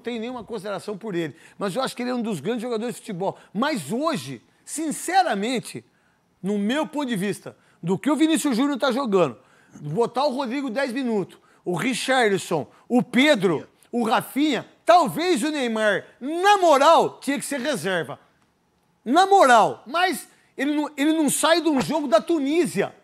não tenho nenhuma consideração por ele, mas eu acho que ele é um dos grandes jogadores de futebol. Mas hoje, sinceramente, no meu ponto de vista, do que o Vinícius Júnior está jogando, botar o Rodrigo 10 minutos, o Richardson, o Pedro, o Rafinha, talvez o Neymar, na moral, tinha que ser reserva. Na moral, mas ele não, ele não sai de um jogo da Tunísia.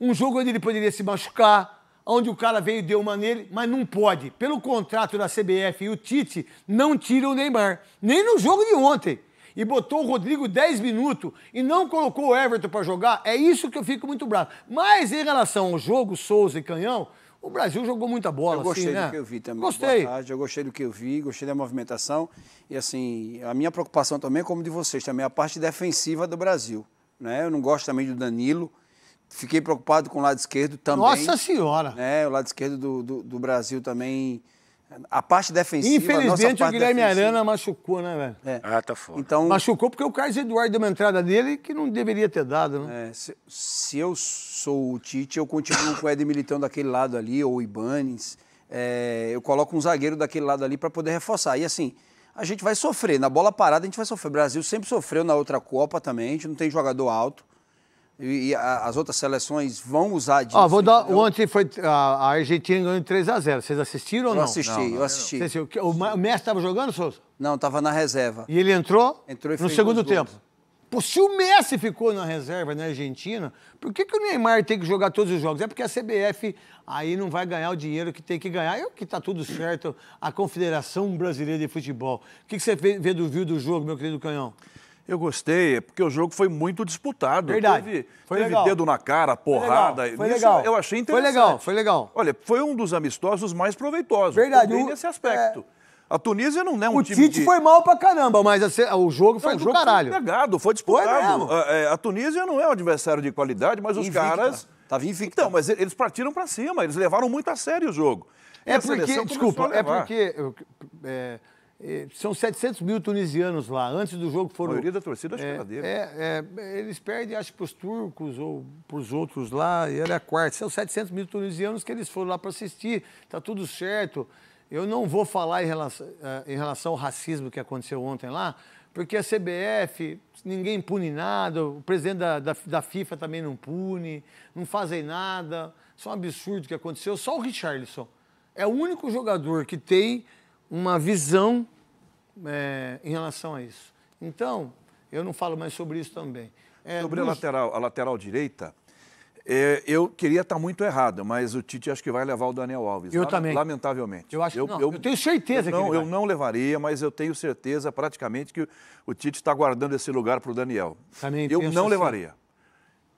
Um jogo onde ele poderia se machucar, onde o cara veio e deu uma nele, mas não pode. Pelo contrato da CBF e o Tite, não tira o Neymar. Nem no jogo de ontem. E botou o Rodrigo 10 minutos e não colocou o Everton para jogar. É isso que eu fico muito bravo. Mas em relação ao jogo, Souza e Canhão, o Brasil jogou muita bola. Eu gostei assim, do né? que eu vi também. Gostei. Tarde, eu gostei do que eu vi, gostei da movimentação. E assim, a minha preocupação também, é como de vocês, também a parte defensiva do Brasil. Né? Eu não gosto também do Danilo. Fiquei preocupado com o lado esquerdo também. Nossa Senhora! Né, o lado esquerdo do, do, do Brasil também. A parte defensiva. Infelizmente, parte o Guilherme defensiva. Arana machucou, né, velho? É. Ah, tá fora. Então, machucou porque o Carlos Eduardo deu uma entrada dele que não deveria ter dado, né? É, se, se, eu sou o Tite, eu continuo com o Ed Militão daquele lado ali, ou o Ibanes. É, eu coloco um zagueiro daquele lado ali para poder reforçar. E assim, a gente vai sofrer. Na bola parada, a gente vai sofrer. O Brasil sempre sofreu na outra Copa também. A gente não tem jogador alto e, e a, as outras seleções vão usar disso. Ah, vou dar, ontem foi a, a Argentina ganhou 3 a 0 Vocês assistiram ou não? Não assisti, não, não, eu assisti. O, o Messi estava jogando, Souza? Não, estava na reserva. E ele entrou? Entrou e No segundo tempo. Pô, se o Messi ficou na reserva na Argentina, por que, que o Neymar tem que jogar todos os jogos? É porque a CBF aí não vai ganhar o dinheiro que tem que ganhar. É que está tudo certo, a Confederação Brasileira de Futebol. O que, que você vê do, viu do jogo, meu querido Canhão? Eu gostei, é porque o jogo foi muito disputado. Verdade. Teve, foi teve legal. dedo na cara, porrada. Foi legal. Foi legal. Eu achei interessante. Foi legal, foi legal. Olha, foi um dos amistosos mais proveitosos. Verdade. Também nesse aspecto. É... A Tunísia não é um o time. O Tite de... foi mal pra caramba, mas a... Assim, o jogo foi não, do jogo caralho. Foi pegado, foi disputado. Foi a, é, a, Tunísia não é um adversário de qualidade, mas Invicta. os caras. Tava invicto. Então, mas eles partiram para cima, eles levaram muito a sério o jogo. É porque, desculpa, é porque. É, é, são 700 mil tunisianos lá. Antes do jogo foram. A maioria da torcida acho é, que é, era é, é, eles perdem, acho, para os turcos ou para os outros lá, e era é a quarta. São 700 mil tunisianos que eles foram lá para assistir, tá tudo certo. Eu não vou falar em relação, eh, em relação ao racismo que aconteceu ontem lá, porque a CBF, ninguém pune nada, o presidente da, da, da FIFA também não pune, não fazem nada. Isso é um absurdo que aconteceu. Só o Richarlison é o único jogador que tem uma visão é, em relação a isso. Então, eu não falo mais sobre isso também. É, sobre nos... a, lateral, a lateral direita, é, eu queria estar muito errado, mas o Tite acho que vai levar o Daniel Alves. Eu lá, também. Lamentavelmente. Eu acho eu, não, eu, eu, tenho certeza eu não, que Eu não levaria, mas eu tenho certeza praticamente que o, o Tite está guardando esse lugar para o Daniel. Também eu não assim. levaria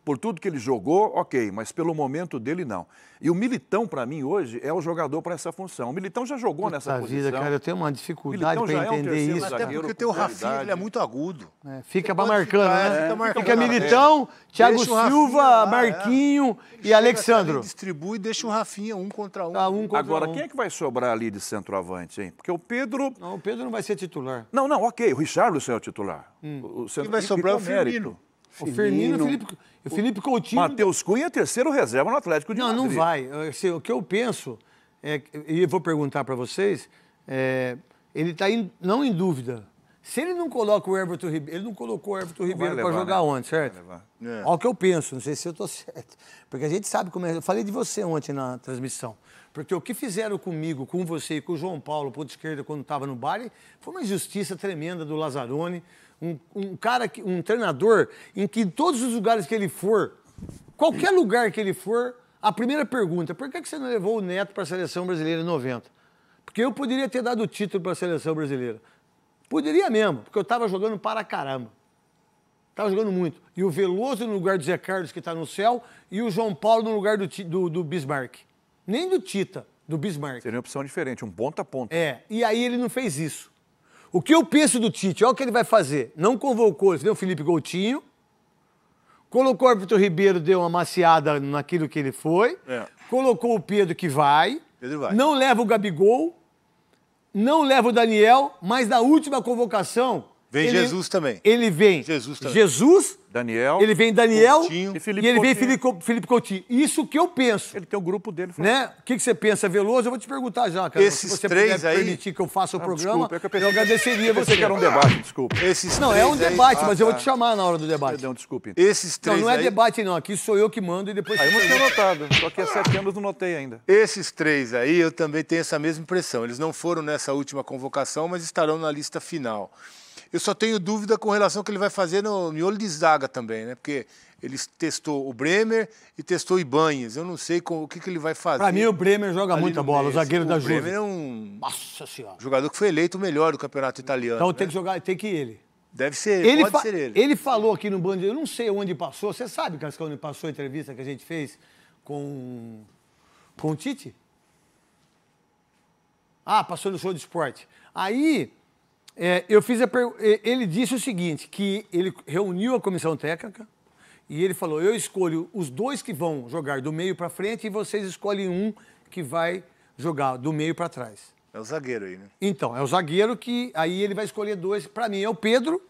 por tudo que ele jogou, ok, mas pelo momento dele, não. E o Militão, para mim, hoje, é o jogador para essa função. O Militão já jogou Puta nessa vida, posição. vida, cara, eu tenho uma dificuldade para entender é um isso. Até porque tem o Rafinha, ele é muito agudo. É, fica para marcando, ficar, né? É, fica, marcando. fica Militão, é. Thiago deixa Silva, lá, é. Marquinho e Alexandro. Distribui e deixa o Rafinha um contra um. Tá, um contra Agora, um. quem é que vai sobrar ali de centroavante, hein? Porque o Pedro... Não, o Pedro não vai ser titular. Não, não, ok, o Richardo é o titular. Hum. O, o centro... Quem vai sobrar é o Firmino. O Firmino, Felipe, o Felipe Coutinho. Matheus Cunha, é terceiro reserva no Atlético de Não, Madrid. não vai. Assim, o que eu penso, é, e vou perguntar para vocês, é, ele está não em dúvida. Se ele não coloca o Everton Ribeiro, ele não colocou o Everton Ribeiro para jogar né? ontem, certo? É. Olha o que eu penso, não sei se eu estou certo. Porque a gente sabe como é. Eu falei de você ontem na transmissão. Porque o que fizeram comigo, com você e com o João Paulo, ponto esquerda, quando estava no baile, foi uma injustiça tremenda do Lazarone um, um cara, que, um treinador, em que todos os lugares que ele for, qualquer lugar que ele for, a primeira pergunta, por que, que você não levou o Neto para a seleção brasileira em 90? Porque eu poderia ter dado o título para a seleção brasileira. Poderia mesmo, porque eu estava jogando para caramba. Estava jogando muito. E o Veloso no lugar do Zé Carlos, que está no céu, e o João Paulo no lugar do, do, do Bismarck. Nem do Tita, do Bismarck. Seria uma opção diferente, um ponta a ponta. É, e aí ele não fez isso. O que eu penso do Tite? Olha o que ele vai fazer. Não convocou, O Felipe Coutinho. Colocou o Everton Ribeiro, deu uma maciada naquilo que ele foi. É. Colocou o Pedro que vai. Pedro vai. Não leva o Gabigol. Não leva o Daniel, mas na última convocação. Vem ele, Jesus também. Ele vem. Jesus também. Jesus Daniel. Ele vem Daniel Coutinho, e, Felipe e ele Coutinho. vem Felipe, Felipe Coutinho. Isso que eu penso. Ele tem o grupo dele. Né? O que, que você pensa, Veloso? Eu vou te perguntar já, cara. Esses Se você três aí... permitir que eu faça o ah, programa, desculpa, é eu, eu, agradeceria eu você. que era um debate, desculpa. Esses não, é um debate, aí... Ah, mas eu vou te tá. chamar na hora do debate. Perdão, desculpe. Esses três Não, não é aí... debate não. Aqui sou eu que mando e depois... Aí ah, eu não tinha notado. Só que há sete anos não notei ainda. Esses três aí, eu também tenho essa mesma impressão. Eles não foram nessa última convocação, mas estarão na lista final. Eu só tenho dúvida com relação ao que ele vai fazer no miolo de zaga zaga também, né? Porque ele testou o Bremer e testou o Ibanhes. Eu não sei com, o que, que, ele vai fazer. Para mim, o Bremer joga muita bola, mês. o zagueiro o da Juventus O Bremer é um jogador que foi eleito o melhor do campeonato italiano. Então né? tem que jogar, tem que ir ele. Deve ser, ele pode ser ele. Ele falou aqui no Band, eu não sei onde passou. Você sabe, Cascão, onde passou a entrevista que a gente fez com, com o Tite? Ah, passou no show de esporte. Aí é, eu fiz a per... Ele disse o seguinte, que ele reuniu a comissão técnica e ele falou, eu escolho os dois que vão jogar do meio para frente e vocês escolhem um que vai jogar do meio para trás. É o zagueiro aí, né? Então, é o zagueiro que aí ele vai escolher dois. Para mim é o Pedro.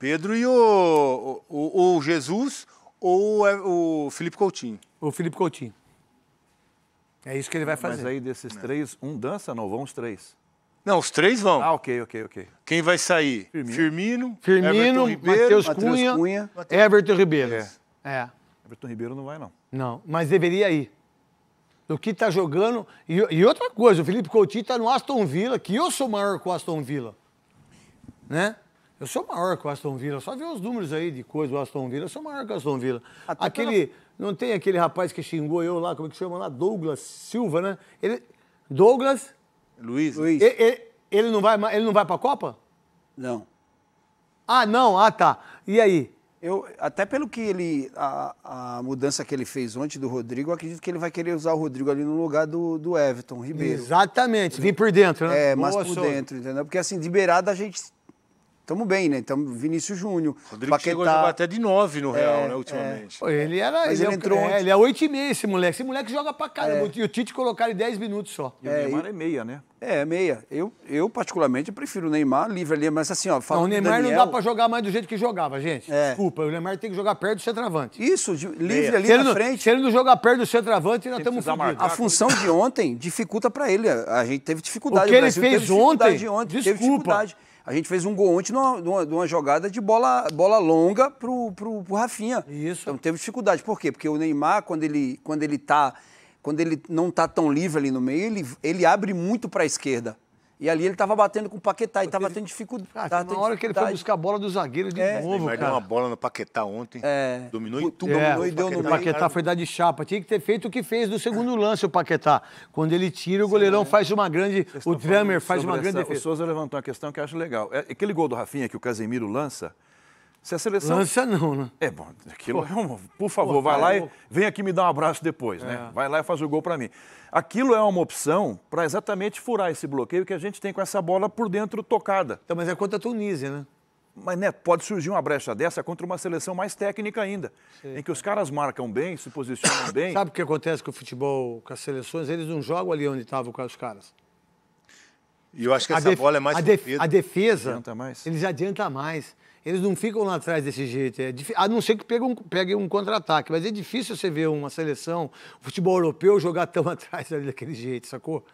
Pedro e o, o, o Jesus ou é o Felipe Coutinho. O Felipe Coutinho. É isso que ele vai fazer. Mas aí desses três, um dança, não vão os três. Não, os três vão. Ah, ok, ok, ok. Quem vai sair? Firmino. Firmino, Firmino Matheus Cunha, Cunha, Everton Ribeiro. É. é. Everton Ribeiro não vai, não. Não, mas deveria ir. Do que tá jogando. E, e outra coisa, o Felipe Coutinho tá no Aston Villa, que eu sou maior que o Aston Villa. Né? Eu sou maior que o Aston Villa. Só vê os números aí de coisa do Aston Villa. Eu sou maior que o Aston Villa. Até aquele. Pela... Não tem aquele rapaz que xingou eu lá, como é que chama lá? Douglas Silva, né? Ele. Douglas Luiz? Luiz. Ele, ele, ele não vai, ele não vai para a Copa? Não. Ah, não? Ah, tá. E aí? Eu, até pelo que ele. A, a, mudança que ele fez ontem do Rodrigo, acredito que ele vai querer usar o Rodrigo ali no lugar do, do Everton Ribeiro. Exatamente, vim por dentro, né? É, mas por dentro, entendeu? Porque assim, de beirada a gente Tamo bem, né? Tamo Vinícius Júnior. Rodrigo Paquetá. chegou a jogar até de 9 no Real, é, né, ultimamente. É. Ele era. Mas ele, ele é entrou. É, ele é 8 e meia esse moleque. Esse moleque joga pra caramba. É. E o Tite colocar ele 10 minutos só. E o é, Neymar e... é meia, né? É, meia. Eu, eu, particularmente, prefiro o Neymar livre ali, mas assim, ó. Não, o Neymar Daniel... não dá pra jogar mais do jeito que jogava, gente. Desculpa, o Neymar tem que jogar perto do centroavante. Isso, de, livre meia. ali na frente. Se ele não jogar perto do centroavante, nós estamos fodidos. A função de ontem dificulta pra ele. A gente teve dificuldade. O que ele fez ontem, ontem? Desculpa. A gente fez um gol ontem numa, uma jogada de bola, bola longa pro, pro, pro Rafinha. Isso. Então teve dificuldade. Por quê? Porque o Neymar, quando ele, quando ele tá. Quando ele não tá tão livre ali no meio, ele, ele abre muito para a esquerda. E ali ele estava batendo com o Paquetá e estava tendo dificuldade. Ah, tava na hora que ele foi buscar a bola do zagueiro de é, novo, cara. deu uma bola no Paquetá ontem. É. Dominou e tudo. É, dominou e deu no O Paquetá foi dar de chapa. Tinha que ter feito o que fez no segundo lance o Paquetá. Quando ele tira, o goleirão Sim, né? faz uma grande... O Drummer faz uma grande essa, defesa. O Souza levantou uma questão que eu acho legal. É, aquele gol do Rafinha que o Casemiro lança... Se a seleção. Lança não, né? É, bom, aquilo é Por favor, Pô, vai tá lá e vem aqui me dar um abraço depois, né? é. né? Vai lá e faz o gol para mim. Aquilo é uma opção para exatamente furar esse bloqueio que a gente tem com essa bola por dentro tocada. Então, mas é contra a Tunísia, né? Mas né, pode surgir uma brecha dessa contra uma seleção mais técnica ainda, Sim. em que os caras marcam bem, se posicionam bem. Sabe o que acontece com o futebol, com as seleções? Eles não jogam ali onde estavam com os caras. E eu acho que a essa bola é mais a, def a defesa, adianta mais. eles adianta mais eles não ficam lá atrás desse jeito. É dif... A não ser que peguem um, pegue um contra-ataque, mas é difícil você ver uma seleção, um futebol europeu, jogar tão atrás ali daquele jeito, sacou?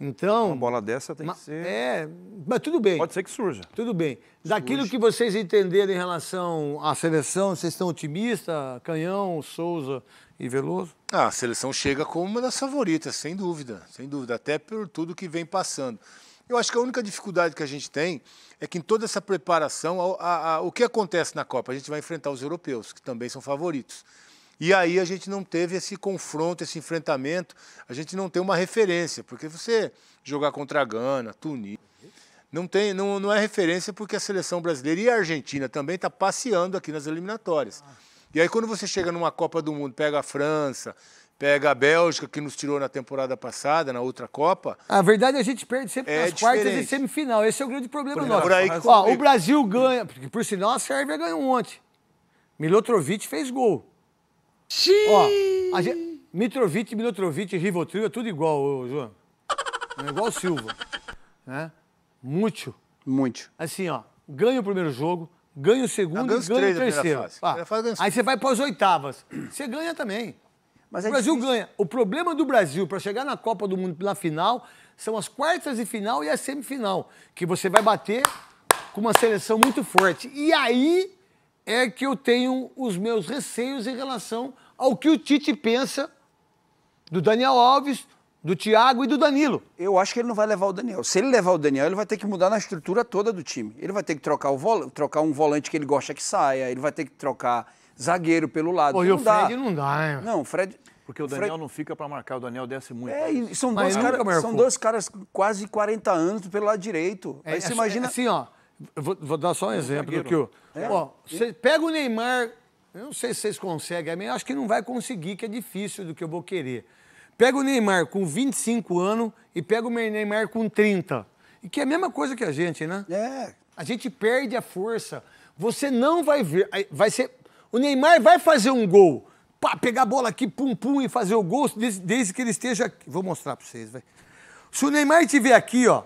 Então. Uma bola dessa tem que ser. É, mas tudo bem. Pode ser que surja. Tudo bem. Daquilo que vocês entenderam em relação à seleção, vocês estão otimistas? Canhão, Souza e Veloso? Ah, a seleção chega como uma das favoritas, sem dúvida, sem dúvida, até por tudo que vem passando. Eu acho que a única dificuldade que a gente tem é que em toda essa preparação, a, a, a, o que acontece na Copa? A gente vai enfrentar os europeus, que também são favoritos. E aí a gente não teve esse confronto, esse enfrentamento, a gente não tem uma referência, porque você jogar contra a Gana, Tunísia, não, tem, não, não é referência porque a seleção brasileira e a Argentina também está passeando aqui nas eliminatórias. E aí quando você chega numa Copa do Mundo, pega a França, pega a Bélgica, que nos tirou na temporada passada, na outra Copa. A verdade, é a gente perde sempre é nas diferente. quartas e semifinal. Esse é o grande problema nosso. aí, Ó, o Brasil ganha, porque por sinal a Sérvia ganhou ontem. Milotrovic fez gol. sim Ó, a gente, Mitrovic, Milotrovic, Rivotril é tudo igual, ô, João. É igual o Silva. Né? Muito. Muito. Assim, ó, ganha o primeiro jogo, ganha o segundo ah, e ganha o terceiro. Ah, aí você vai para as oitavas. Você ganha também. Mas é o Brasil difícil. ganha. O problema do Brasil para chegar na Copa do Mundo na final são as quartas de final e a semifinal, que você vai bater com uma seleção muito forte. E aí é que eu tenho os meus receios em relação ao que o Tite pensa do Daniel Alves, do Thiago e do Danilo. Eu acho que ele não vai levar o Daniel. Se ele levar o Daniel, ele vai ter que mudar na estrutura toda do time. Ele vai ter que trocar, o trocar um volante que ele gosta que saia, ele vai ter que trocar zagueiro pelo lado. Pô, e o Fred não dá, né? Não, o Fred. Porque o Daniel Fred... não fica para marcar, o Daniel desce muito. É, e são, dois cara, são dois caras quase 40 anos pelo lado direito. É, Aí é você é, imagina. É, assim, ó, vou, vou, dar só um exemplo do que o. Ó, você é. pega o Neymar, eu não sei se vocês conseguem, acho que não vai conseguir, que é difícil do que eu vou querer. Pega o Neymar com 25 anos e pega o Neymar com 30. E que é a mesma coisa que a gente, né? É. A gente perde a força. Você não vai ver. Vai ser o Neymar vai fazer um gol. Pá, pegar a bola aqui, pum, pum, e fazer o gol, desde, desde que ele esteja aqui. Vou mostrar para vocês, vai. Se o Neymar estiver aqui, ó.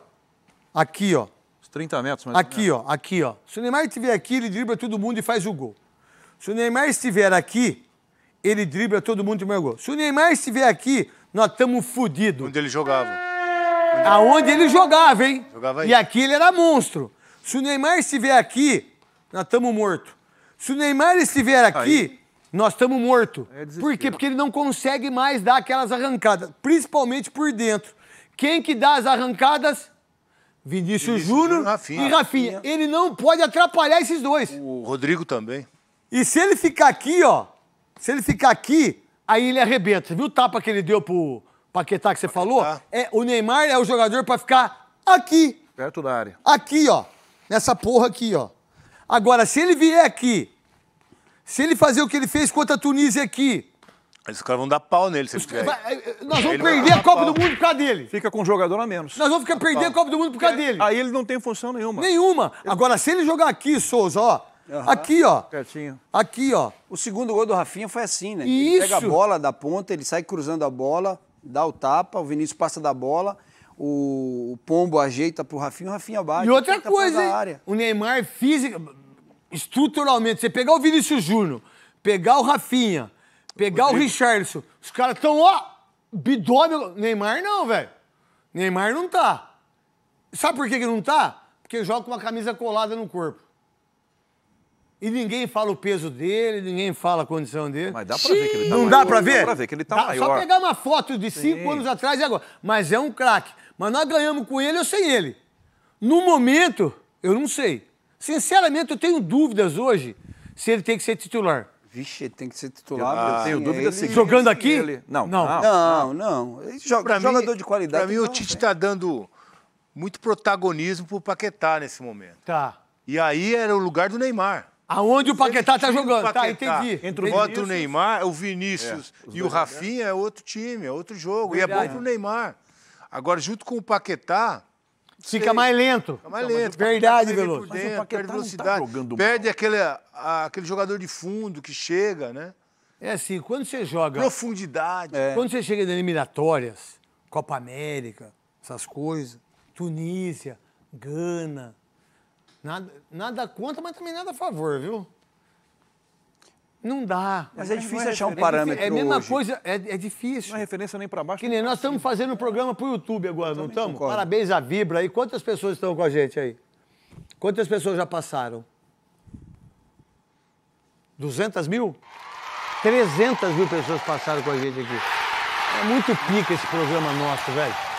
Aqui, ó. Os 30 metros, mais Aqui, ó. Aqui, ó. Se o Neymar estiver aqui, ele dribla todo mundo e faz o gol. Se o Neymar estiver aqui, ele dribla todo mundo e faz o gol. Se o Neymar estiver aqui, nós estamos fodidos. Onde ele jogava. Onde Aonde ele... ele jogava, hein? Jogava aí. E aqui ele era monstro. Se o Neymar estiver aqui, nós estamos mortos. Se o Neymar estiver aqui, Aí. nós estamos mortos. É por quê? Porque ele não consegue mais dar aquelas arrancadas, principalmente por dentro. Quem que dá as arrancadas? Vinícius Júnior e Rafinha. Ele não pode atrapalhar esses dois. O Rodrigo também. E se ele ficar aqui, ó, se ele ficar aqui, aí ele arrebenta. Você viu o tapa que ele deu pro Paquetá que você Paquetá. falou? É, o Neymar é o jogador para ficar aqui. Perto da área. Aqui, ó. Nessa porra aqui, ó. Agora, se ele vier aqui, se ele fazer o que ele fez contra a Tunísia aqui. Esses caras vão dar pau nele se ele Nós vamos ele perder a Copa pau. do Mundo por causa dele. Fica com um jogador a menos. Nós vamos ficar perder a Copa do Mundo por causa dele. Aí ele não tem função nenhuma. Nenhuma. Agora, se ele jogar aqui, Souza, ó. Uhum. Aqui, ó. Aqui, ó. O segundo gol do Rafinha foi assim, né? Isso. Ele pega a bola da ponta, ele sai cruzando a bola, dá o tapa, o Vinícius passa da bola o, o Pombo ajeita pro Rafinha, o Rafinha bate. E outra coisa, hein? Área. o Neymar física, estruturalmente, você pegar o Vinícius Júnior, pegar o Rafinha, pegar o, o Richardson, os caras estão, ó, bidômio. Neymar não, velho. Neymar não tá. Sabe por que, que não tá? Porque joga com uma camisa colada no corpo. E ninguém fala o peso dele, ninguém fala a condição dele. Mas dá pra ver que ele tá Não maior, dá pra ver? Dá pra ver que ele tá dá, maior. Só pegar uma foto de Sim. cinco anos atrás e agora. Mas é um craque. Mas nós ganhamos com ele ou sem ele. No momento, eu não sei. Sinceramente, eu tenho dúvidas hoje se ele tem que ser titular. Vixe, ele tem que ser titular. Ah, eu tenho dúvida se Jogando aqui? Ele... Não, não. Não, não. não. Joga, jogador mim, de qualidade. Para mim, o Tite está dando muito protagonismo pro Paquetá nesse momento. Tá. E aí era o lugar do Neymar. Aonde o Paquetá tá jogando. Tá, Paquetá. Tá, entendi. Entre o Bota o Neymar, é o Vinícius é, e o Rafinha é outro time, é outro jogo. Verdade. E é bom pro Neymar. Agora, junto com o Paquetá. Fica sei, mais lento. Fica mais lento. Verdade, Veloso. Perde tá velocidade. Tá perde aquele, a, aquele jogador de fundo que chega, né? É assim, quando você joga. Profundidade. É. Quando você chega em eliminatórias, Copa América, essas coisas, Tunísia, Gana. Nada, nada contra, mas também nada a favor, viu? Não dá. Mas é, é difícil achar um parâmetro. É a mesma hoje. coisa, é, é difícil. Não é referência nem para baixo. Que nem nós estamos fazendo um programa para o YouTube agora, não estamos? Parabéns à Vibra aí. Quantas pessoas estão com a gente aí? Quantas pessoas já passaram? 200 mil? 300 mil pessoas passaram com a gente aqui. É muito pica esse programa nosso, velho.